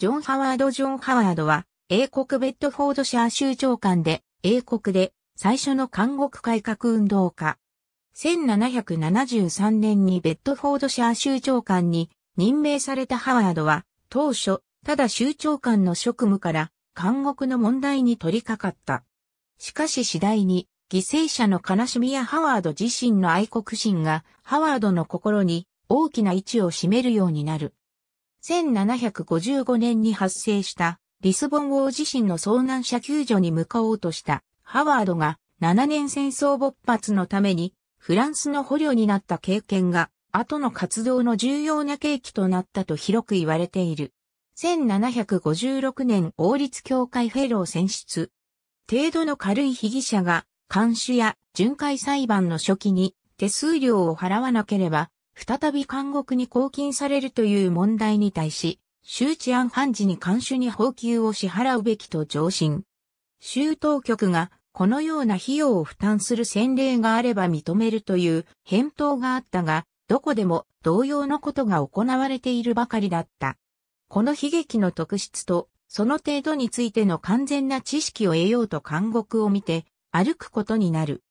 ジョン・ハワード・ジョン・ハワードは、英国ベッドフォードシャー州長官で、英国で最初の監獄改革運動家。1773年にベッドフォードシャー州長官に任命されたハワードは、当初、ただ州長官の職務から、監獄の問題に取り掛かった。しかし次第に、犠牲者の悲しみやハワード自身の愛国心が、ハワードの心に大きな位置を占めるようになる。1755年に発生したリスボン王自身の遭難者救助に向かおうとしたハワードが7年戦争勃発のためにフランスの捕虜になった経験が後の活動の重要な契機となったと広く言われている。1756年王立協会フェロー選出。程度の軽い被疑者が監視や巡回裁判の初期に手数料を払わなければ再び監獄に拘禁されるという問題に対し、州治安判事に監守に報給を支払うべきと上申。州当局がこのような費用を負担する先例があれば認めるという返答があったが、どこでも同様のことが行われているばかりだった。この悲劇の特質と、その程度についての完全な知識を得ようと監獄を見て、歩くことになる。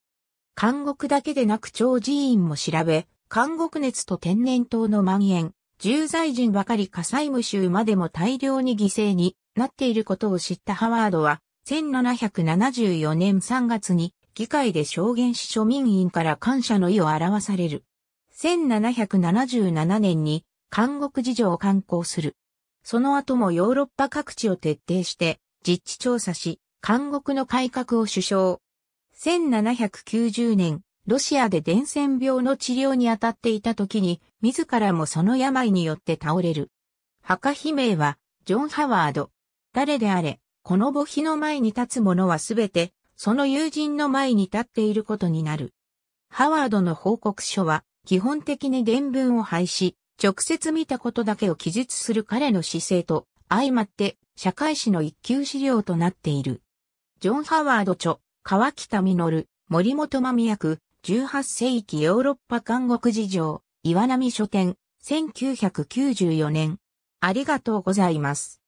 監獄だけでなく長寺院も調べ、監獄熱と天然痘の蔓延、重罪人ばかり火災無臭までも大量に犠牲になっていることを知ったハワードは、1774年3月に議会で証言し庶民員から感謝の意を表される。1777年に監獄事情を刊行する。その後もヨーロッパ各地を徹底して実地調査し、監獄の改革を主張。1790年、ロシアで伝染病の治療に当たっていた時に、自らもその病によって倒れる。墓碑名は、ジョン・ハワード。誰であれ、この墓碑の前に立つ者はすべて、その友人の前に立っていることになる。ハワードの報告書は、基本的に伝文を廃止、直接見たことだけを記述する彼の姿勢と、相まって、社会史の一級資料となっている。ジョン・ハワード著、川北実、森本真宮役、18世紀ヨーロッパ監獄事情、岩波書店、1994年。ありがとうございます。